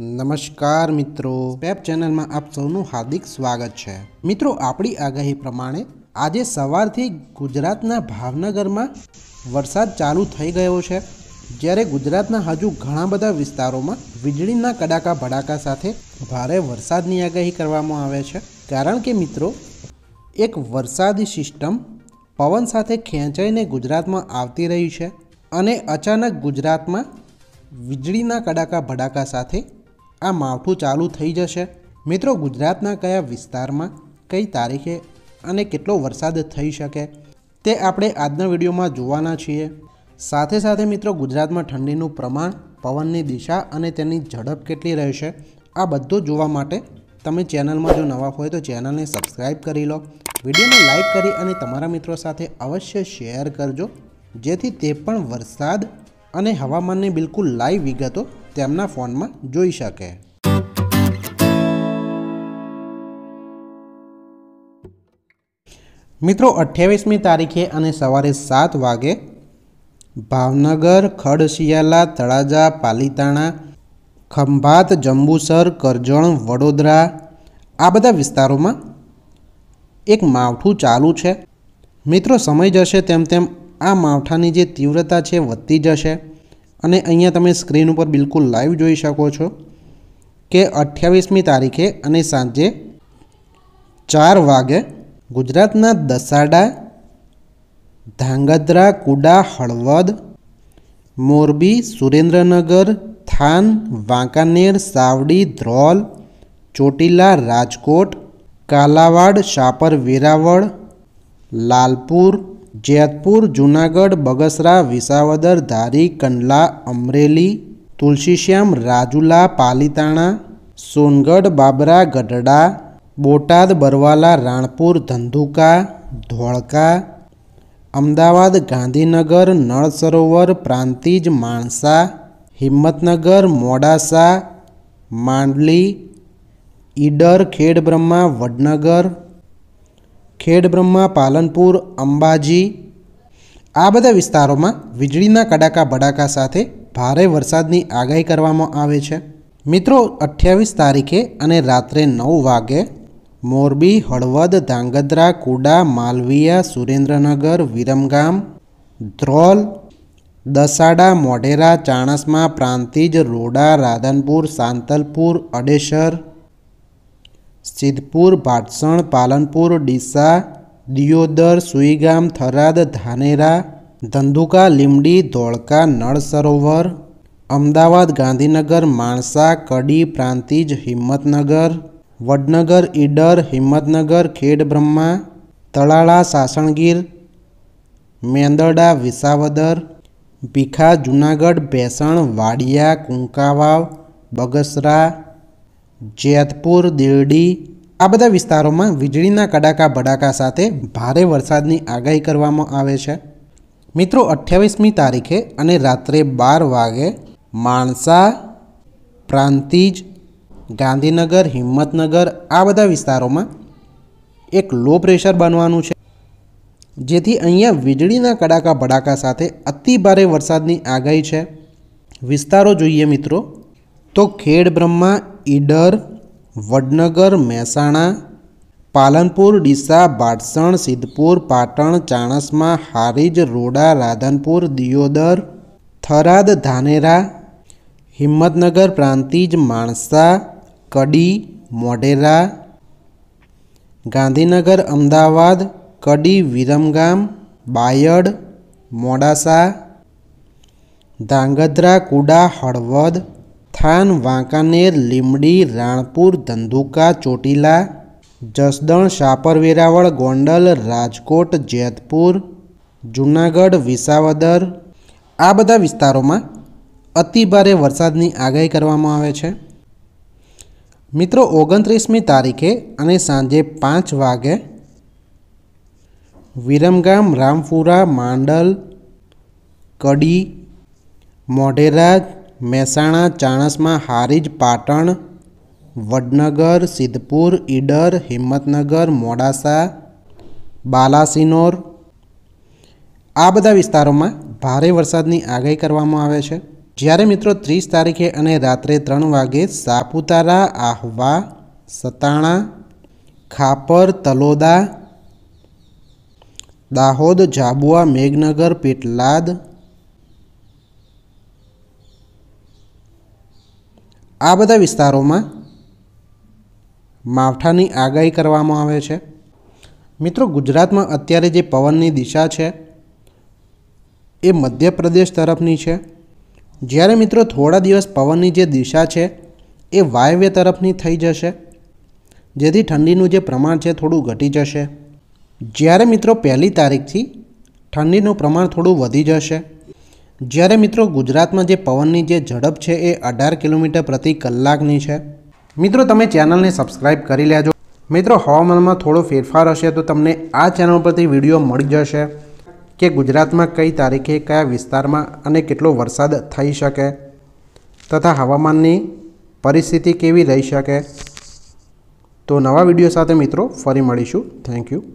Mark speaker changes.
Speaker 1: નમસ્કાર મિત્રો પેપ ચેનલમાં આપ સૌનું હાર્દિક સ્વાગત છે મિત્રો આપણી આગાહી પ્રમાણે આજે સવારથી ગુજરાતના ભાવનગરમાં વરસાદ ચાલુ થઈ ગયો છે જ્યારે ગુજરાતના હજુ ઘણા બધા વિસ્તારોમાં વીજળીના કડાકા ભડાકા સાથે ભારે વરસાદની આગાહી કરવામાં આવે છે કારણ કે મિત્રો એક વરસાદી સિસ્ટમ પવન સાથે ખેંચાઈને ગુજરાતમાં આવતી રહી છે અને અચાનક ગુજરાતમાં વીજળીના કડાકા ભડાકા સાથે આ માવઠું ચાલુ થઈ જશે મિત્રો ગુજરાતના કયા વિસ્તારમાં કઈ તારીખે અને કેટલો વરસાદ થઈ શકે તે આપણે આજના વિડીયોમાં જોવાના છીએ સાથે સાથે મિત્રો ગુજરાતમાં ઠંડીનું પ્રમાણ પવનની દિશા અને તેની ઝડપ કેટલી રહેશે આ બધું જોવા માટે તમે ચેનલમાં જો નવા હોય તો ચેનલને સબસ્ક્રાઈબ કરી લો વિડીયોને લાઇક કરી અને તમારા મિત્રો સાથે અવશ્ય શેર કરજો જેથી તે પણ વરસાદ અને હવામાનની બિલકુલ લાઈવ વિગતો તેમના ફોનમાં જોઈ શકે મિત્રો અઠ્યાવીસમી તારીખે અને સવારે સાત વાગે ભાવનગર ખડશિયાલા તળાજા પાલીતાણા ખંભાત જંબુસર કરજણ વડોદરા આ બધા વિસ્તારોમાં એક માવઠું ચાલુ છે મિત્રો સમય જશે તેમ તેમ આ માવઠાની જે તીવ્રતા છે વધતી જશે અને અહીંયા તમે સ્ક્રીન ઉપર બિલકુલ લાઈવ જોઈ શકો છો કે અઠ્યાવીસમી તારીખે અને સાંજે ચાર વાગે ગુજરાતના દસાડા ધાંગધ્રા કુડા હળવદ મોરબી સુરેન્દ્રનગર થાન વાંકાનેર સાવડી ધ્રોલ ચોટીલા રાજકોટ કાલાવાડ શાપર વેરાવળ લાલપુર જેતપુર જૂનાગઢ બગસરા વિસાવદર ધારી કંડલા અમરેલી તુલસીશ્યામ રાજુલા પાલીતાણા સોનગઢ બાબરા ગઢડા બોટાદ બરવાલા રાણપુર ધંધુકા ધોળકા અમદાવાદ ગાંધીનગર નળ સરોવર પ્રાંતિજ માણસા હિંમતનગર મોડાસા માંડલી ઈડર ખેડબ્રહ્મા વડનગર ખેડબ્રહ્મા પાલનપુર અંબાજી આ બધા વિસ્તારોમાં વીજળીના કડાકા બડાકા સાથે ભારે વરસાદની આગાહી કરવામાં આવે છે મિત્રો અઠ્યાવીસ તારીખે અને રાત્રે નવ વાગે મોરબી હળવદ ધાંગધ્રા કુડા માલવીયા સુરેન્દ્રનગર વિરમગામ ધ્રોલ દસાડા મોઢેરા ચાણસમા પ્રાંતિજ રોડા રાધનપુર સાંતલપુર અડેસર સિદ્ધપુર ભાટસણ પાલનપુર ડીસા દિયોદર સુઈગામ થરાદ ધાનેરા ધંધુકા લીમડી ધોળકા નળ સરોવર અમદાવાદ ગાંધીનગર માણસા કડી પ્રાંતિજ હિંમતનગર વડનગર ઈડર હિંમતનગર ખેડબ્રહ્મા તળાળા સાસણગીર મેંદરડા વિસાવદર ભીખા જુનાગઢ ભેસણ વાડિયા કુંકાવાવ બગસરા જેતપુર દિરડી આ બધા વિસ્તારોમાં વીજળીના કડાકા ભડાકા સાથે ભારે વરસાદની આગાહી કરવામાં આવે છે મિત્રો અઠ્યાવીસમી તારીખે અને રાત્રે બાર વાગે માણસા પ્રાંતિજ ગાંધીનગર હિંમતનગર આ બધા વિસ્તારોમાં એક લો પ્રેશર બનવાનું છે જેથી અહીંયા વીજળીના કડાકા ભડાકા સાથે અતિ ભારે વરસાદની આગાહી છે વિસ્તારો જોઈએ મિત્રો તો ખેડ બ્રહ્મા ઈડર વડનગર મહેસાણા પાલનપુર ડીસા બાટસણ સિદ્ધપુર પાટણ ચાણસમા હારીજ રોડા રાધનપુર દિયોદર થરાદ ધાનેરા હિંમતનગર પ્રાંતિજ માણસા કડી મોઢેરા ગાંધીનગર અમદાવાદ કડી વિરમગામ બાયડ મોડાસા ધાંગધ્રા કુડા હળવદ વખાણ વાંકાનેર લીમડી રાણપુર ધંધુકા ચોટીલા જસદણ શાપર વેરાવળ ગોંડલ રાજકોટ જેતપુર જૂનાગઢ વિસાવદર આ બધા વિસ્તારોમાં અતિભારે વરસાદની આગાહી કરવામાં આવે છે મિત્રો ઓગણત્રીસમી તારીખે અને સાંજે પાંચ વાગે વિરમગામ રામપુરા માંડલ કડી મોઢેરા મહેસાણા ચાણસમાં હારીજ પાટણ વડનગર સિદ્ધપુર ઈડર હિંમતનગર મોડાસા બાલાસિનોર આ બધા વિસ્તારોમાં ભારે વરસાદની આગાહી કરવામાં આવે છે જ્યારે મિત્રો ત્રીસ તારીખે અને રાત્રે ત્રણ વાગે સાપુતારા આહવા સતાણા ખાપર તલોદા દાહોદ જાબુઆ મેઘનગર પેટલાદ આ બધા વિસ્તારોમાં માવઠાની આગાહી કરવામાં આવે છે મિત્રો ગુજરાતમાં અત્યારે જે પવનની દિશા છે એ મધ્યપ્રદેશ તરફની છે જ્યારે મિત્રો થોડા દિવસ પવનની જે દિશા છે એ વાયવ્ય તરફની થઈ જશે જેથી ઠંડીનું જે પ્રમાણ છે થોડું ઘટી જશે જ્યારે મિત્રો પહેલી તારીખથી ઠંડીનું પ્રમાણ થોડું વધી જશે જ્યારે મિત્રો ગુજરાતમાં જે પવનની જે ઝડપ છે એ અઢાર કિલોમીટર પ્રતિ કલાકની છે મિત્રો તમે ચેનલને સબસ્ક્રાઇબ કરી લેજો મિત્રો હવામાનમાં થોડો ફેરફાર હશે તો તમને આ ચેનલ પરથી વિડીયો મળી જશે કે ગુજરાતમાં કઈ તારીખે કયા વિસ્તારમાં અને કેટલો વરસાદ થઈ શકે તથા હવામાનની પરિસ્થિતિ કેવી રહી શકે તો નવા વિડીયો સાથે મિત્રો ફરી મળીશું થેન્ક યુ